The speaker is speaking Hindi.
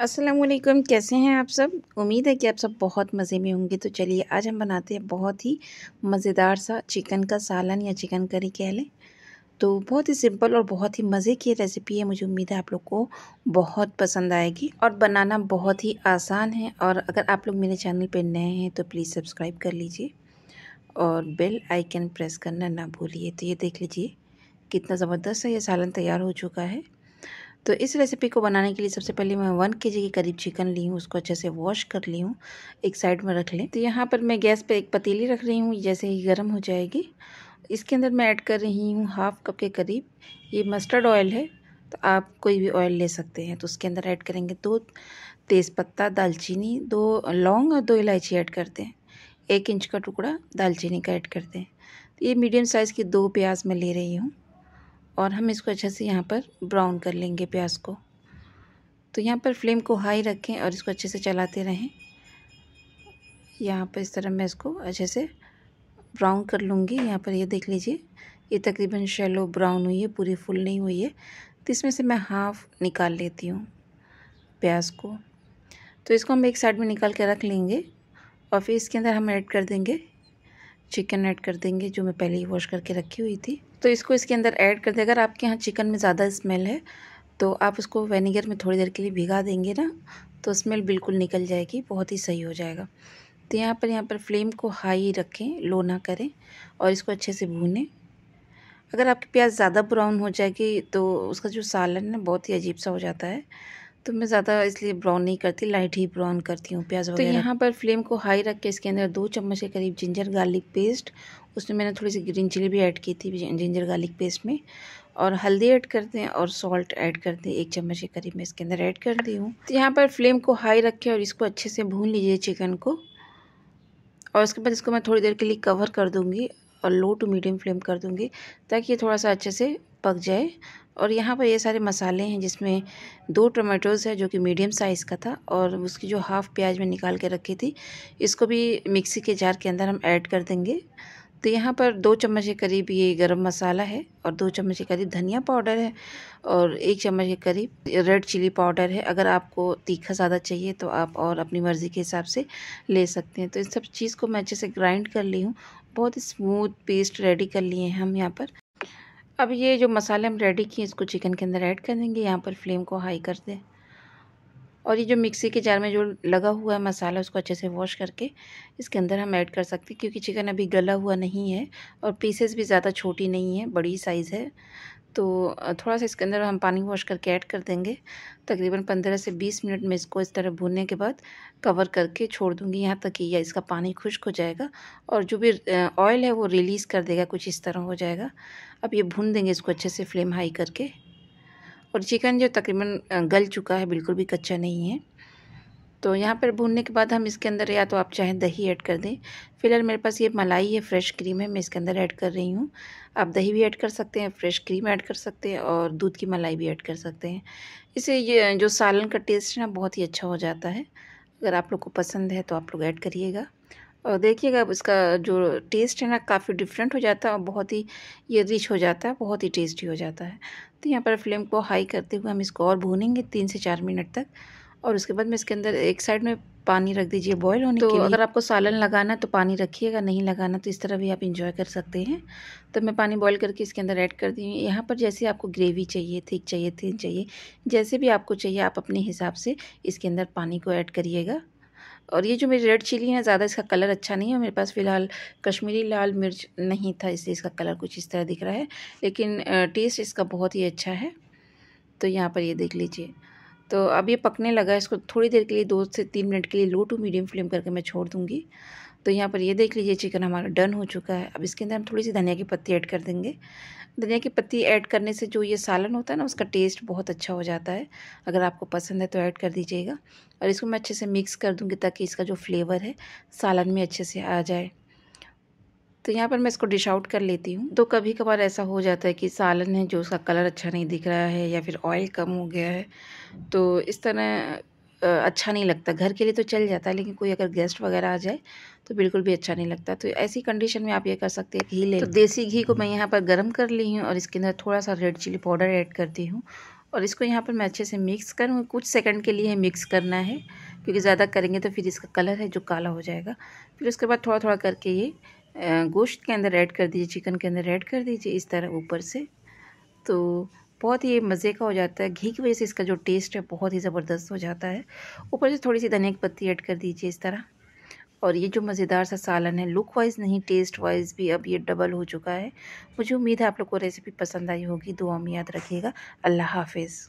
असलम कैसे हैं आप सब उम्मीद है कि आप सब बहुत मज़े में होंगे तो चलिए आज हम बनाते हैं बहुत ही मज़ेदार सा चिकन का सालन या चिकन करी कह लें तो बहुत ही सिंपल और बहुत ही मज़े की रेसिपी है मुझे उम्मीद है आप लोग को बहुत पसंद आएगी और बनाना बहुत ही आसान है और अगर आप लोग मेरे चैनल पर नए हैं तो प्लीज़ सब्सक्राइब कर लीजिए और बेल आइकन प्रेस करना ना भूलिए तो ये देख लीजिए कितना ज़बरदस्त है ये सालन तैयार हो चुका है तो इस रेसिपी को बनाने के लिए सबसे पहले मैं वन के जी के करीब चिकन ली हूँ उसको अच्छे से वॉश कर ली हूँ एक साइड में रख लें तो यहाँ पर मैं गैस पर एक पतीली रख रही हूँ जैसे ही गर्म हो जाएगी इसके अंदर मैं ऐड कर रही हूँ हाफ कप के करीब ये मस्टर्ड ऑयल है तो आप कोई भी ऑयल ले सकते हैं तो उसके अंदर ऐड करेंगे दो तेज़पत्ता दालचीनी दो लौंग और दो इलायची ऐड करते हैं एक इंच का टुकड़ा दालचीनी का ऐड करते हैं तो ये मीडियम साइज़ की दो प्याज मैं ले रही हूँ और हम इसको अच्छे से यहाँ पर ब्राउन कर लेंगे प्याज को तो यहाँ पर फ्लेम को हाई रखें और इसको अच्छे से चलाते रहें यहाँ पर इस तरह मैं इसको अच्छे से ब्राउन कर लूँगी यहाँ पर ये देख लीजिए ये तकरीबन शेलो ब्राउन हुई है पूरी फुल नहीं हुई है तो इसमें से मैं हाफ़ निकाल लेती हूँ प्याज को तो इसको हम एक साइड में निकाल के रख लेंगे और फिर इसके अंदर हम ऐड कर देंगे चिकन ऐड कर देंगे जो मैं पहले ही वॉश करके रखी हुई थी तो इसको इसके अंदर ऐड कर दें अगर आपके यहाँ चिकन में ज़्यादा स्मेल है तो आप उसको वेनेगर में थोड़ी देर के लिए भिगा देंगे ना तो स्मेल बिल्कुल निकल जाएगी बहुत ही सही हो जाएगा तो यहाँ पर यहाँ पर फ्लेम को हाई रखें लो ना करें और इसको अच्छे से भूनें अगर आपकी प्याज ज़्यादा ब्राउन हो जाएगी तो उसका जो सालन है बहुत ही अजीब सा हो जाता है तो मैं ज़्यादा इसलिए ब्राउन नहीं करती लाइट ही ब्राउन करती हूँ प्याज तो यहाँ पर फ्लेम को हाई रख के इसके अंदर दो चम्मच के करीब जिंजर गार्लिक पेस्ट उसमें मैंने थोड़ी सी ग्रीन चिली भी ऐड की थी जिंजर गार्लिक पेस्ट में और हल्दी ऐड कर दें और सॉल्ट ऐड कर दें एक चम्मच के करीब मैं इसके अंदर ऐड कर दी हूँ तो यहाँ पर फ्लेम को हाई रखें और इसको अच्छे से भून लीजिए चिकन को और उसके बाद इसको मैं थोड़ी देर के लिए कवर कर दूँगी और लो टू मीडियम फ्लेम कर दूँगी ताकि ये थोड़ा सा अच्छे से पक जाए और यहाँ पर ये सारे मसाले हैं जिसमें दो टमाटोज़ है जो कि मीडियम साइज़ का था और उसकी जो हाफ़ प्याज में निकाल के रखी थी इसको भी मिक्सी के जार के अंदर हम ऐड कर देंगे तो यहाँ पर दो चम्मच के करीब ये गरम मसाला है और दो चम्मच के करीब धनिया पाउडर है और एक चम्मच के करीब रेड चिली पाउडर है अगर आपको तीखा ज़्यादा चाहिए तो आप और अपनी मर्ज़ी के हिसाब से ले सकते हैं तो इन सब चीज़ को मैं अच्छे से ग्राइंड कर ली हूँ बहुत स्मूथ पेस्ट रेडी कर लिए हैं हम यहाँ पर अब ये जो मसाले हम रेडी किए इसको चिकन के अंदर ऐड कर देंगे यहाँ पर फ्लेम को हाई कर दें और ये जो मिक्सी के जार में जो लगा हुआ है मसाला उसको अच्छे से वॉश करके इसके अंदर हम ऐड कर सकते हैं क्योंकि चिकन अभी गला हुआ नहीं है और पीसेस भी ज़्यादा छोटी नहीं है बड़ी साइज़ है तो थोड़ा सा इसके अंदर हम पानी वॉश करके ऐड कर देंगे तकरीबन पंद्रह से बीस मिनट में इसको इस तरह भूनने के बाद कवर करके छोड़ दूंगी यहाँ तक कि यह इसका पानी खुश्क हो जाएगा और जो भी ऑयल है वो रिलीज़ कर देगा कुछ इस तरह हो जाएगा अब ये भून देंगे इसको अच्छे से फ्लेम हाई करके और चिकन जो तकरीबन गल चुका है बिल्कुल भी कच्चा नहीं है तो यहाँ पर भूनने के बाद हम इसके अंदर या तो आप चाहें दही ऐड कर दें फिलहाल मेरे पास ये मलाई है फ्रेश क्रीम है मैं इसके अंदर ऐड कर रही हूँ आप दही भी ऐड कर सकते हैं फ्रेश क्रीम ऐड कर सकते हैं और दूध की मलाई भी ऐड कर सकते हैं इससे ये जो सालन का टेस्ट है ना बहुत ही अच्छा हो जाता है अगर आप लोग को पसंद है तो आप लोग ऐड करिएगा और देखिएगा इसका जो टेस्ट है ना काफ़ी डिफरेंट हो जाता है और बहुत ही ये रिच हो जाता है बहुत ही टेस्टी हो जाता है तो यहाँ पर फ्लेम को हाई करते हुए हम इसको और भूनेंगे तीन से चार मिनट तक और उसके बाद में इसके अंदर एक साइड में पानी रख दीजिए बॉयल होने तो के लिए अगर आपको सालन लगाना है तो पानी रखिएगा नहीं लगाना तो इस तरह भी आप इंजॉय कर सकते हैं तो मैं पानी बॉईल करके इसके अंदर ऐड कर दी हूँ यहाँ पर जैसे आपको ग्रेवी चाहिए थिक चाहिए थिन चाहिए जैसे भी आपको चाहिए आप अपने हिसाब से इसके अंदर पानी को ऐड करिएगा और ये जो मेरी रेड चिली है ज़्यादा इसका कलर अच्छा नहीं है मेरे पास फ़िलहाल कश्मीरी लाल मिर्च नहीं था इसलिए इसका कलर कुछ इस तरह दिख रहा है लेकिन टेस्ट इसका बहुत ही अच्छा है तो यहाँ पर ये देख लीजिए तो अब ये पकने लगा इसको थोड़ी देर के लिए दो से तीन मिनट के लिए लो टू मीडियम फ्लेम करके मैं छोड़ दूँगी तो यहाँ पर ये देख लीजिए चिकन हमारा डन हो चुका है अब इसके अंदर हम थोड़ी सी धनिया की पत्ती ऐड कर देंगे धनिया की पत्ती ऐड करने से जो ये सालन होता है ना उसका टेस्ट बहुत अच्छा हो जाता है अगर आपको पसंद है तो ऐड कर दीजिएगा और इसको मैं अच्छे से मिक्स कर दूँगी ताकि इसका जो फ्लेवर है सालन में अच्छे से आ जाए तो यहाँ पर मैं इसको डिश आउट कर लेती हूँ तो कभी कभार ऐसा हो जाता है कि सालन है जो उसका कलर अच्छा नहीं दिख रहा है या फिर ऑयल कम हो गया है तो इस तरह अच्छा नहीं लगता घर के लिए तो चल जाता है लेकिन कोई अगर गेस्ट वगैरह आ जाए तो बिल्कुल भी अच्छा नहीं लगता तो ऐसी कंडीशन में आप ये कर सकते हैं घी ले तो देसी घी को मैं यहाँ पर गर्म कर ली हूँ और इसके अंदर थोड़ा सा रेड चिली पाउडर ऐड करती हूँ और इसको यहाँ पर मैं अच्छे से मिक्स करूँ कुछ सेकंड के लिए मिक्स करना है क्योंकि ज़्यादा करेंगे तो फिर इसका कलर है जो काला हो जाएगा फिर उसके बाद थोड़ा थोड़ा करके ये गोश्त के अंदर ऐड कर दीजिए चिकन के अंदर ऐड कर दीजिए इस तरह ऊपर से तो बहुत ही मज़े का हो जाता है घी की वजह से इसका जो टेस्ट है बहुत ही ज़बरदस्त हो जाता है ऊपर से थोड़ी सी धनिया की पत्ती ऐड कर दीजिए इस तरह और ये जो मज़ेदार सा सालन है लुक वाइज नहीं टेस्ट वाइज भी अब ये डबल हो चुका है मुझे उम्मीद है आप लोग को रेसिपी पसंद आई होगी दुआ में याद रखिएगा अल्लाह हाफिज़